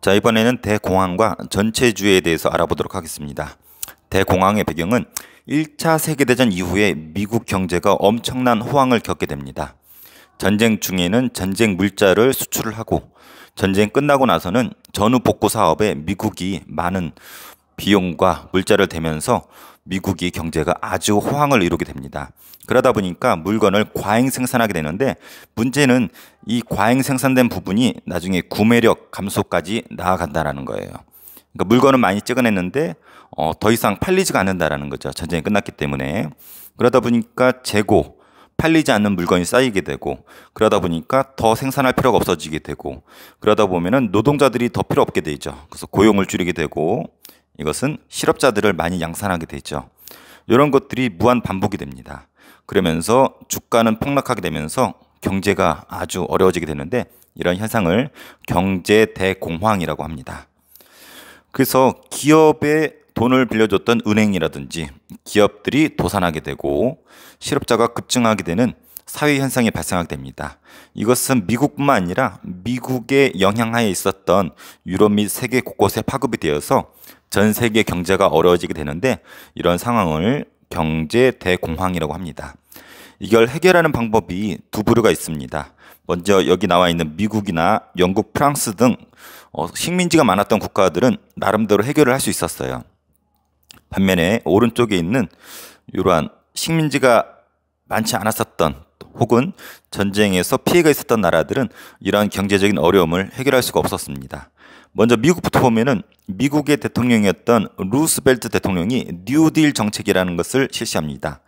자, 이번에는 대공황과 전체주의에 대해서 알아보도록 하겠습니다. 대공황의 배경은 1차 세계대전 이후에 미국 경제가 엄청난 호황을 겪게 됩니다. 전쟁 중에는 전쟁 물자를 수출을 하고 전쟁 끝나고 나서는 전후 복구 사업에 미국이 많은 비용과 물자를 대면서 미국이 경제가 아주 호황을 이루게 됩니다. 그러다 보니까 물건을 과잉 생산하게 되는데 문제는 이 과잉 생산된 부분이 나중에 구매력 감소까지 나아간다라는 거예요. 그러니까 물건은 많이 찍어냈는데 어, 더 이상 팔리지가 않는다라는 거죠. 전쟁이 끝났기 때문에 그러다 보니까 재고 팔리지 않는 물건이 쌓이게 되고 그러다 보니까 더 생산할 필요가 없어지게 되고 그러다 보면은 노동자들이 더 필요 없게 되죠. 그래서 고용을 줄이게 되고 이것은 실업자들을 많이 양산하게 되죠. 이런 것들이 무한 반복이 됩니다. 그러면서 주가는 폭락하게 되면서 경제가 아주 어려워지게 되는데 이런 현상을 경제 대공황이라고 합니다. 그래서 기업의 돈을 빌려줬던 은행이라든지 기업들이 도산하게 되고 실업자가 급증하게 되는 사회 현상이 발생하게 됩니다. 이것은 미국뿐만 아니라 미국의 영향하에 있었던 유럽 및 세계 곳곳에 파급이 되어서 전 세계 경제가 어려워지게 되는데 이런 상황을 경제 대공황이라고 합니다. 이걸 해결하는 방법이 두 부류가 있습니다. 먼저 여기 나와 있는 미국이나 영국, 프랑스 등 어, 식민지가 많았던 국가들은 나름대로 해결을 할 수 있었어요. 반면에 오른쪽에 있는 이러한 식민지가 많지 않았었던 혹은 전쟁에서 피해가 있었던 나라들은 이러한 경제적인 어려움을 해결할 수가 없었습니다. 먼저 미국부터 보면은 미국의 대통령이었던 루스벨트 대통령이 뉴딜 정책이라는 것을 실시합니다.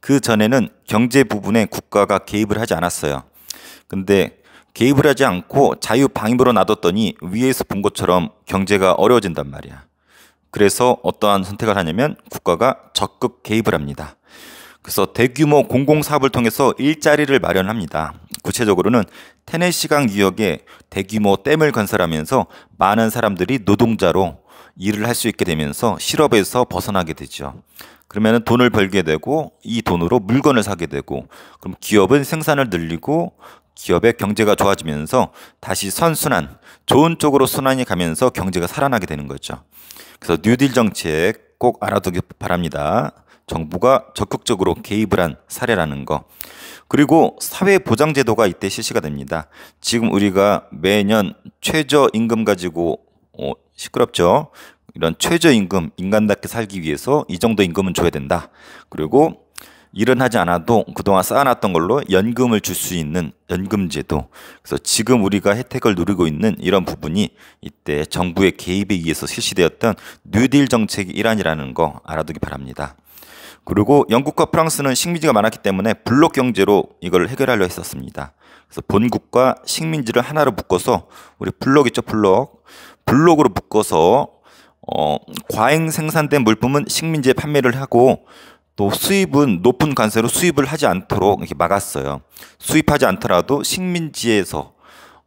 그 전에는 경제 부분에 국가가 개입을 하지 않았어요. 근데 개입을 하지 않고 자유 방임으로 놔뒀더니 위에서 본 것처럼 경제가 어려워진단 말이야. 그래서 어떠한 선택을 하냐면 국가가 적극 개입을 합니다. 그래서 대규모 공공사업을 통해서 일자리를 마련합니다. 구체적으로는 테네시강 유역에 대규모 댐을 건설하면서 많은 사람들이 노동자로 일을 할 수 있게 되면서 실업에서 벗어나게 되죠. 그러면 돈을 벌게 되고 이 돈으로 물건을 사게 되고 그럼 기업은 생산을 늘리고 기업의 경제가 좋아지면서 다시 선순환, 좋은 쪽으로 순환이 가면서 경제가 살아나게 되는 거죠. 그래서 뉴딜 정책 꼭알아두기 바랍니다. 정부가 적극적으로 개입을 한 사례라는 거. 그리고 사회보장제도가 이때 실시가 됩니다. 지금 우리가 매년 최저임금 가지고 어, 시끄럽죠. 이런 최저임금, 인간답게 살기 위해서 이 정도 임금은 줘야 된다. 그리고 일은 하지 않아도 그동안 쌓아놨던 걸로 연금을 줄 수 있는 연금제도. 그래서 지금 우리가 혜택을 누리고 있는 이런 부분이 이때 정부의 개입에 의해서 실시되었던 뉴딜 정책의 일환이라는 거 알아두기 바랍니다. 그리고 영국과 프랑스는 식민지가 많았기 때문에 블록 경제로 이걸 해결하려 했었습니다. 그래서 본국과 식민지를 하나로 묶어서 우리 블록있죠 블록. 블록으로 묶어서 어, 과잉 생산된 물품은 식민지에 판매를 하고 또 수입은 높은 관세로 수입을 하지 않도록 이렇게 막았어요. 수입하지 않더라도 식민지에서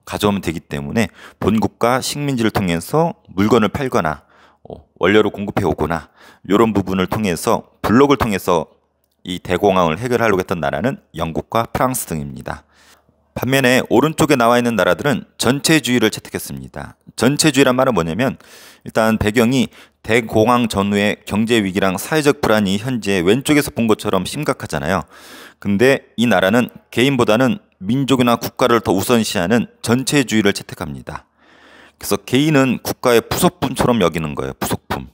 가져오면 되기 때문에 본국과 식민지를 통해서 물건을 팔거나 어, 원료를 공급해 오거나 이런 부분을 통해서 블록을 통해서 이 대공황을 해결하려고 했던 나라는 영국과 프랑스 등입니다. 반면에 오른쪽에 나와 있는 나라들은 전체주의를 채택했습니다. 전체주의란 말은 뭐냐면 일단 배경이 대공황 전후의 경제 위기랑 사회적 불안이 현재 왼쪽에서 본 것처럼 심각하잖아요. 근데 이 나라는 개인보다는 민족이나 국가를 더 우선시하는 전체주의를 채택합니다. 그래서 개인은 국가의 부속품처럼 여기는 거예요. 부속품.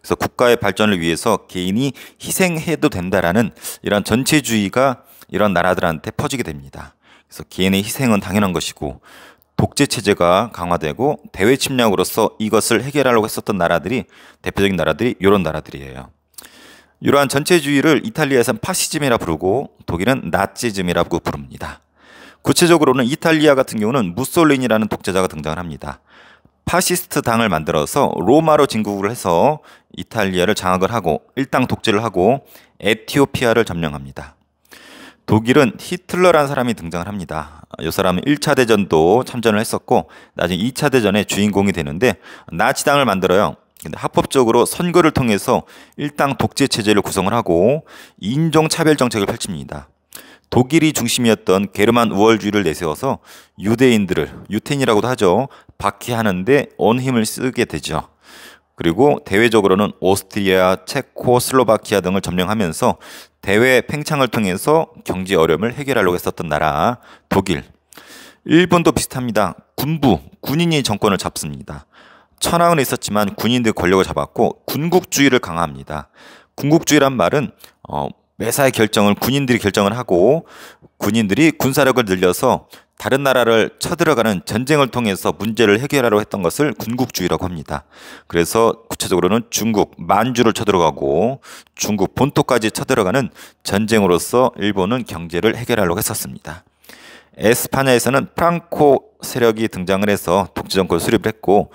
그래서 국가의 발전을 위해서 개인이 희생해도 된다라는 이런 전체주의가 이런 나라들한테 퍼지게 됩니다. 그래서 개인의 희생은 당연한 것이고 독재 체제가 강화되고 대외 침략으로서 이것을 해결하려고 했었던 나라들이 대표적인 나라들이 이런 나라들이에요. 이러한 전체주의를 이탈리아에선 파시즘이라 부르고 독일은 나치즘이라고 부릅니다. 구체적으로는 이탈리아 같은 경우는 무솔린이라는 독재자가 등장을 합니다. 파시스트 당을 만들어서 로마로 진국을 해서 이탈리아를 장악을 하고 일당 독재를 하고 에티오피아를 점령합니다. 독일은 히틀러라는 사람이 등장을 합니다. 이 사람은 1차 대전도 참전을 했었고 나중에 2차 대전의 주인공이 되는데 나치당을 만들어요. 근데 합법적으로 선거를 통해서 일당 독재 체제를 구성을 하고 인종 차별 정책을 펼칩니다. 독일이 중심이었던 게르만 우월주의를 내세워서 유대인들을 유태인이라고도 하죠. 박해하는데 온 힘을 쓰게 되죠. 그리고 대외적으로는 오스트리아, 체코, 슬로바키아 등을 점령하면서 대외 팽창을 통해서 경제 어려움을 해결하려고 했었던 나라 독일. 일본도 비슷합니다. 군부, 군인이 정권을 잡습니다. 천황은 있었지만 군인들 권력을 잡았고 군국주의를 강화합니다. 군국주의란 말은 어, 매사의 결정을 군인들이 결정을 하고 군인들이 군사력을 늘려서 다른 나라를 쳐들어가는 전쟁을 통해서 문제를 해결하려고 했던 것을 군국주의라고 합니다. 그래서 구체적으로는 중국 만주를 쳐들어가고 중국 본토까지 쳐들어가는 전쟁으로서 일본은 경제를 해결하려고 했었습니다. 에스파냐에서는 프랑코 세력이 등장을 해서 독재 정권 수립을 했고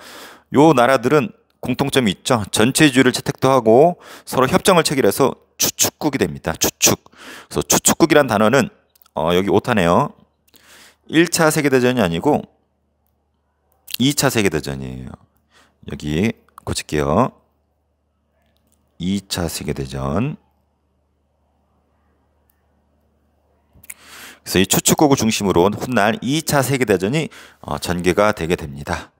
요 나라들은 공통점이 있죠. 전체주의를 채택도 하고 서로 협정을 체결해서 추측국이 됩니다. 추측 그래서 추측국이란 단어는 어, 여기 오타네요. 1차 세계대전이 아니고 2차 세계대전이에요. 여기 고칠게요. 2차 세계대전. 그래서 이추측국을 중심으로 훗날 2차 세계대전이 어, 전개가 되게 됩니다.